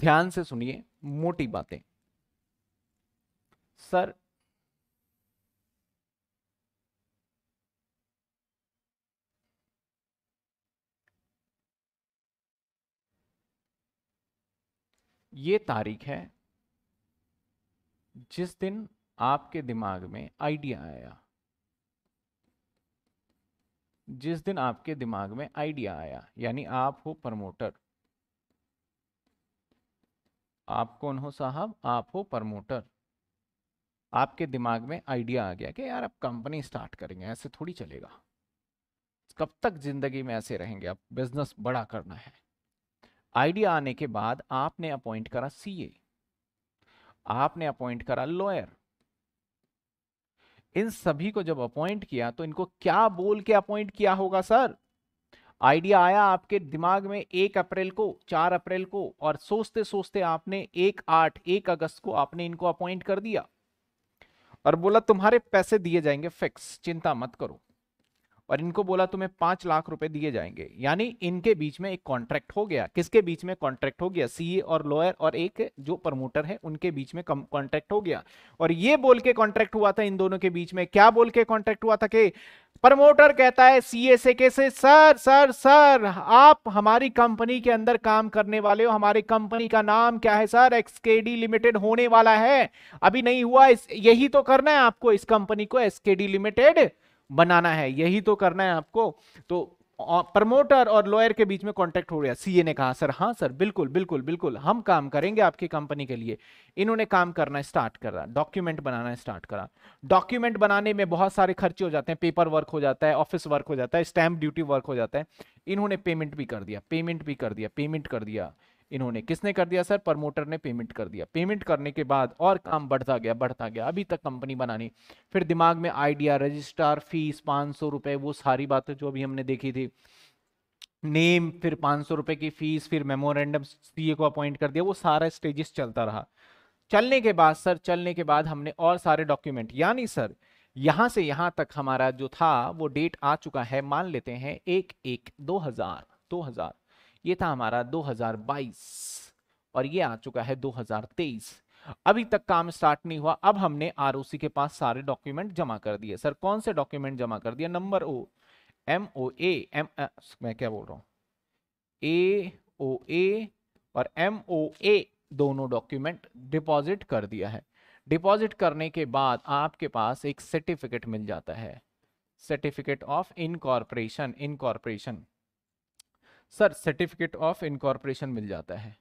ध्यान से सुनिए मोटी बातें सर ये तारीख है जिस दिन आपके दिमाग में आइडिया आया जिस दिन आपके दिमाग में आइडिया आया यानी आप हो प्रमोटर आप कौन हो साहब आप हो प्रमोटर आपके दिमाग में आइडिया आ गया कि यार अब कंपनी स्टार्ट करेंगे ऐसे थोड़ी चलेगा कब तक जिंदगी में ऐसे रहेंगे अब बिजनेस बड़ा करना है आइडिया आने के बाद आपने अपॉइंट करा सीए आपने अपॉइंट करा लॉयर इन सभी को जब अपॉइंट किया तो इनको क्या बोल के अपॉइंट किया होगा सर आइडिया आया आपके दिमाग में एक अप्रैल को चार अप्रैल को और सोचते सोचते आपने एक आठ एक अगस्त को आपने इनको अपॉइंट कर दिया और बोला तुम्हारे पैसे दिए जाएंगे फिक्स चिंता मत करो और इनको बोला तुम्हें पांच लाख रुपए दिए जाएंगे यानी इनके बीच में एक कॉन्ट्रैक्ट हो गया किसके बीच में कॉन्ट्रैक्ट हो गया सीए e और लॉयर और एक जो प्रमोटर है उनके बीच में कॉन्ट्रैक्ट हो गया और ये बोल के कॉन्ट्रैक्ट हुआ था इन दोनों के बीच में क्या बोल के कॉन्ट्रैक्ट हुआ था कि प्रमोटर कहता है सीए e से कैसे सर सर सर आप हमारी कंपनी के अंदर काम करने वाले हो हमारी कंपनी का नाम क्या है सर एक्सकेडी लिमिटेड होने वाला है अभी नहीं हुआ इस यही तो करना है आपको इस कंपनी को एसकेडी लिमिटेड बनाना है यही तो करना है आपको तो प्रमोटर और लॉयर के बीच में कॉन्टेक्ट हो गया सीए ने कहा सर हाँ सर बिल्कुल बिल्कुल बिल्कुल हम काम करेंगे आपकी कंपनी के लिए इन्होंने काम करना स्टार्ट करा डॉक्यूमेंट बनाना स्टार्ट करा डॉक्यूमेंट बनाने में बहुत सारे खर्चे हो जाते हैं पेपर वर्क हो जाता है ऑफिस वर्क हो जाता है स्टैंप ड्यूटी वर्क हो जाता है इन्होंने पेमेंट भी कर दिया पेमेंट भी कर दिया पेमेंट कर दिया इन्होंने किसने कर दिया सर प्रमोटर ने पेमेंट कर दिया पेमेंट करने के बाद और काम बढ़ता गया बढ़ता गया अभी तक कंपनी बनानी फिर दिमाग में आइडिया रजिस्ट्रार फीस पाँच सौ रुपये वो सारी बातें जो अभी हमने देखी थी नेम फिर पाँच सौ रुपये की फीस फिर मेमोरेंडम सी को अपॉइंट कर दिया वो सारा स्टेजेस चलता रहा चलने के बाद सर चलने के बाद हमने और सारे डॉक्यूमेंट यानी सर यहाँ से यहाँ तक हमारा जो था वो डेट आ चुका है मान लेते हैं एक एक दो हजार दो हजार ये था हमारा 2022 और ये आ चुका है 2023 अभी तक काम स्टार्ट नहीं हुआ अब हमने आर के पास सारे डॉक्यूमेंट जमा कर दिए सर कौन से डॉक्यूमेंट जमा कर दिया number O M O A M मैं क्या बोल रहा हूँ ए ओ ए और एम ओ ए दोनों डॉक्यूमेंट डिपॉजिट कर दिया है डिपॉजिट करने के बाद आपके पास एक सर्टिफिकेट मिल जाता है certificate of incorporation incorporation sir certificate of incorporation मिल जाता है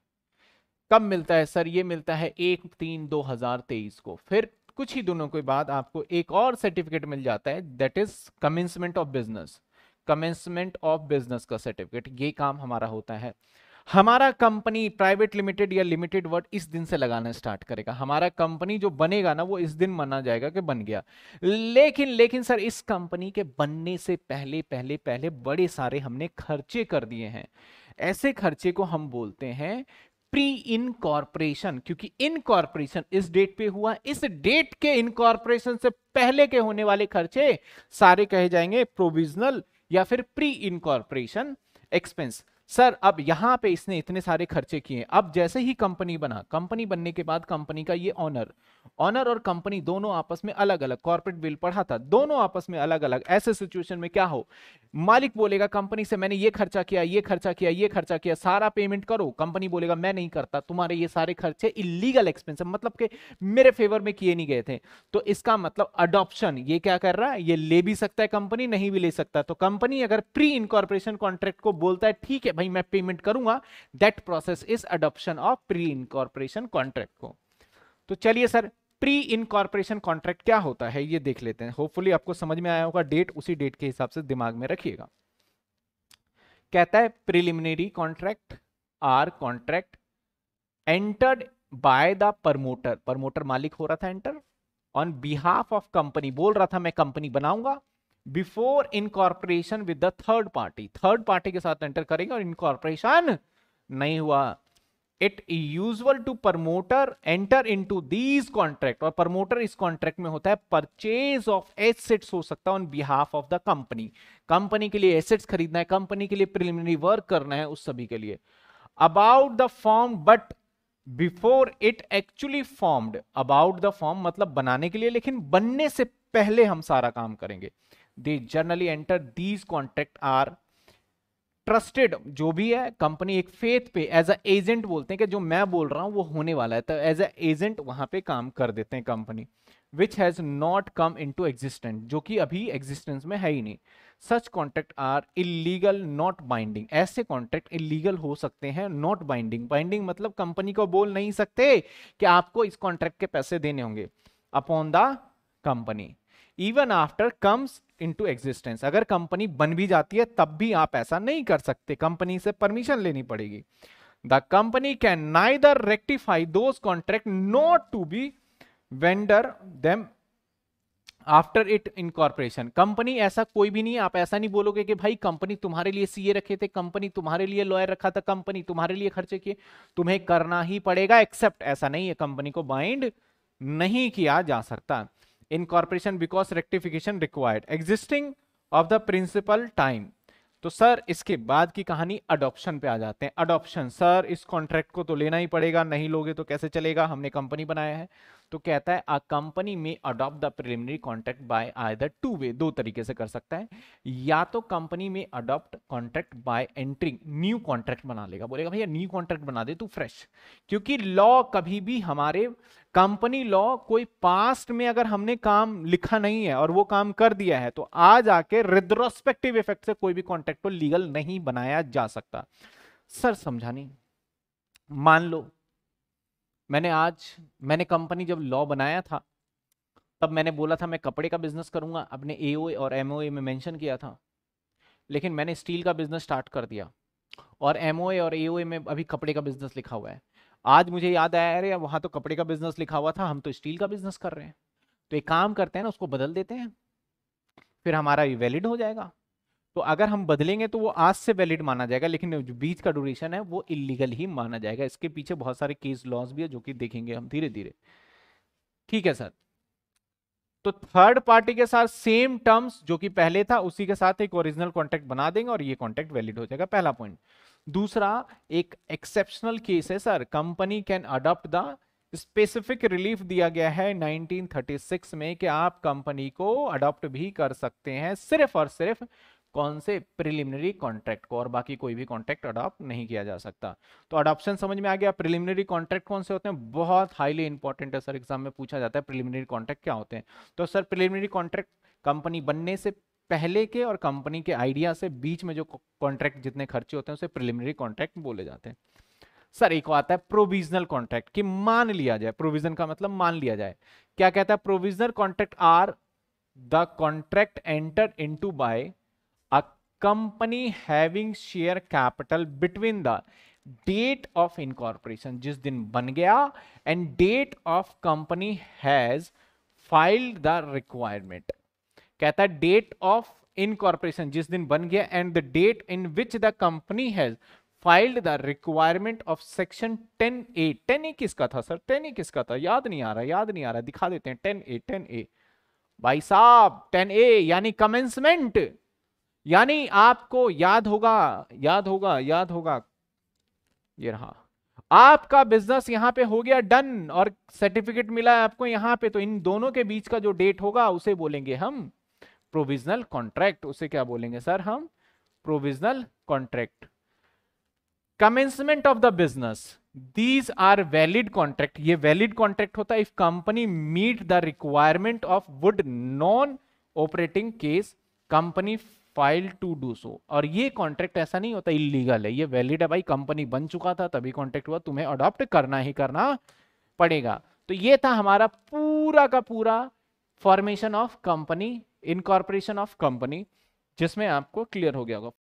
कब मिलता है सर ये मिलता है एक तीन दो हजार तेईस को फिर कुछ ही दिनों के बाद आपको एक और सर्टिफिकेट मिल जाता है that is commencement of business commencement of business का सर्टिफिकेट ये काम हमारा होता है हमारा कंपनी प्राइवेट लिमिटेड या लिमिटेड वर्ड इस दिन से लगाना स्टार्ट करेगा हमारा कंपनी जो बनेगा ना वो इस दिन माना जाएगा कि बन गया लेकिन लेकिन सर इस कंपनी के बनने से पहले पहले पहले बड़े सारे हमने खर्चे कर दिए हैं ऐसे खर्चे को हम बोलते हैं प्री इनकॉर्पोरेशन क्योंकि इनकॉर्पोरेशन इस डेट पे हुआ इस डेट के इनकॉर्पोरेशन से पहले के होने वाले खर्चे सारे कहे जाएंगे प्रोविजनल या फिर प्री इनकॉर्पोरेशन एक्सपेंस सर अब यहां पे इसने इतने सारे खर्चे किए अब जैसे ही कंपनी बना कंपनी बनने के बाद कंपनी का ये ऑनर ऑनर और कंपनी दोनों आपस में अलग अलग कॉर्पोरेट बिल पढ़ा था दोनों आपस में अलग अलग ऐसे सिचुएशन में क्या हो मालिक बोलेगा कंपनी से मैंने ये खर्चा किया ये खर्चा किया ये खर्चा किया सारा पेमेंट करो कंपनी बोलेगा मैं नहीं करता तुम्हारे ये सारे खर्चे इलीगल एक्सपेंस मतलब के मेरे फेवर में किए नहीं गए थे तो इसका मतलब अडॉप्शन ये क्या कर रहा है ये ले भी सकता है कंपनी नहीं भी ले सकता तो कंपनी अगर प्री इनकॉर्पोरेशन कॉन्ट्रैक्ट को बोलता है ठीक है भाई मैं पेमेंट करूंगा that process is adoption of pre incorporation contract को तो चलिए सर प्री इनकॉर्पोरेशन कॉन्ट्रैक्ट क्या होता है ये देख लेते हैं होपफुली आपको समझ में आया होगा डेट उसी डेट के हिसाब से दिमाग में रखिएगा कहता है preliminary contract are contract entered by the promoter promoter मालिक हो रहा था enter on behalf of company बोल रहा था मैं कंपनी बनाऊंगा before incorporation with the third party third party के साथ एंटर करेंगे और इनकॉर्पोरेशन नहीं हुआ it usual to promoter enter into these contract और प्रमोटर इस कॉन्ट्रैक्ट में होता है परचेज ऑफ एसेट्स हो सकता है on behalf of the company company के लिए एसेट्स खरीदना है कंपनी के लिए प्रिलिमिनरी वर्क करना है उस सभी के लिए about the form but before it actually formed about the form मतलब बनाने के लिए लेकिन बनने से पहले हम सारा काम करेंगे they generally enter these contract are trusted जो भी है कंपनी एक फेथ पे एज अ एजेंट बोलते हैं कि जो मैं बोल रहा हूं वो होने वाला है तो एज अ एजेंट वहां पे काम कर देते हैं company which has not come into existent जो कि अभी एग्जिस्टेंस में है ही नहीं such contract are illegal not binding ऐसे कॉन्ट्रैक्ट इलीगल हो सकते हैं नॉट बाइंडिंग बाइंडिंग मतलब कंपनी को बोल नहीं सकते कि आपको इस कॉन्ट्रैक्ट के पैसे देने होंगे upon the company even after comes into existence अगर कंपनी बन भी जाती है तब भी आप ऐसा नहीं कर सकते कंपनी से परमिशन लेनी पड़ेगी the company can neither rectify those contract not to be vendor them after it incorporation company ऐसा कोई भी नहीं आप ऐसा नहीं बोलोगे कि भाई कंपनी तुम्हारे लिए सीए रखे थे कंपनी तुम्हारे लिए लॉयर रखा था कंपनी तुम्हारे लिए खर्चे किए तुम्हें करना ही पड़ेगा एक्सेप्ट ऐसा नहीं है कंपनी को बाइंड नहीं किया जा सकता incorporation because rectification required existing of the principal time तो सर इसके बाद की कहानी अडॉप्शन पे आ जाते हैं अडॉप्शन सर इस कॉन्ट्रैक्ट को तो लेना ही पड़ेगा नहीं लोगे तो कैसे चलेगा हमने कंपनी बनाया है तो कहता है a company may adopt the preliminary contract by either two way दो तरीके से कर सकता है या तो company may adopt contract by entering new contract बना लेगा बोलेगा भैया न्यू कॉन्ट्रैक्ट बना दे तू फ्रेश क्योंकि लॉ कभी भी हमारे कंपनी लॉ कोई पास्ट में अगर हमने काम लिखा नहीं है और वो काम कर दिया है तो आज आके रिद्रोस्पेक्टिव इफेक्ट से कोई भी कॉन्ट्रैक्ट को लीगल नहीं बनाया जा सकता सर समझानी मान लो मैंने आज मैंने कंपनी जब लॉ बनाया था तब मैंने बोला था मैं कपड़े का बिजनेस करूंगा अपने ए और एम में मेंशन किया था लेकिन मैंने स्टील का बिजनेस स्टार्ट कर दिया और एम और ए में अभी कपड़े का बिजनेस लिखा हुआ है आज मुझे याद आया अरे वहाँ तो कपड़े का बिजनेस लिखा हुआ था हम तो स्टील का बिजनेस कर रहे हैं तो एक काम करते हैं ना उसको बदल देते हैं फिर हमारा ये वैलिड हो जाएगा तो अगर हम बदलेंगे तो वो आज से वैलिड माना जाएगा लेकिन जो बीच का ड्यूरेशन है वो इलीगल ही माना जाएगा इसके पीछे बहुत सारे केस लॉज भी है जो कि देखेंगे हम धीरे धीरे ठीक है सर तो थर्ड पार्टी के साथ सेम टर्म्स जो कि पहले था उसी के साथ एक ओरिजिनल कॉन्ट्रैक्ट बना देंगे और ये कॉन्ट्रैक्ट वैलिड हो जाएगा पहला पॉइंट दूसरा एक एक्सेप्शनल केस है sir company can adopt the specific relief दिया गया है 1936 में कि आप कंपनी को अडॉप्ट भी कर सकते हैं सिर्फ और सिर्फ कौन से प्रिलिमिनरी कॉन्ट्रैक्ट को और बाकी कोई भी कॉन्ट्रैक्ट अडॉप्ट नहीं किया जा सकता तो अडॉप्शन समझ में आ गया प्रिलिमिनरी कॉन्ट्रैक्ट कौन से होते हैं बहुत हाईली इंपॉर्टेंट है सर एग्जाम में पूछा जाता है प्रिलिमिनरी कॉन्ट्रैक्ट क्या होते हैं तो सर प्रिलिमिनरी कॉन्ट्रैक्ट कंपनी बनने से पहले के और कंपनी के आइडिया से बीच में जो कॉन्ट्रैक्ट जितने खर्चे होते हैं उसे प्रिलिमिनरी कॉन्ट्रैक्ट बोले जाते हैं सर एक आता है प्रोविजनल कॉन्ट्रैक्ट कि मान लिया जाए प्रोविजन का मतलब मान लिया जाए क्या कहता है provisional contract are the contract enter into by company having share capital between the date of incorporation जिस दिन बन गया and date of company has filed the requirement कहता है डेट ऑफ इनकॉर्पोरेशन जिस दिन बन गया and the date in which the company has filed the requirement of section 10 A 10 A किसका था सर 10 ए किसका था याद नहीं आ रहा याद नहीं आ रहा दिखा देते हैं 10 ए 10 ए भाई साहब 10 ए यानी कमेंसमेंट यानी आपको याद होगा याद होगा याद होगा ये रहा आपका बिजनेस यहां पे हो गया डन और सर्टिफिकेट मिला है आपको यहां पे तो इन दोनों के बीच का जो डेट होगा उसे बोलेंगे हम प्रोविजनल कॉन्ट्रैक्ट उसे क्या बोलेंगे सर हम provisional contract commencement of the business these are valid contract ये वैलिड कॉन्ट्रैक्ट होता है if company meet the requirement of would non operating case company file to do so और ये कॉन्ट्रैक्ट ऐसा नहीं होता इलीगल है ये वैलिड है भाई कंपनी बन चुका था तभी कॉन्ट्रैक्ट हुआ तुम्हें अडॉप्ट करना ही करना पड़ेगा तो ये था हमारा पूरा का पूरा formation of company incorporation of company जिसमें आपको क्लियर हो गया होगा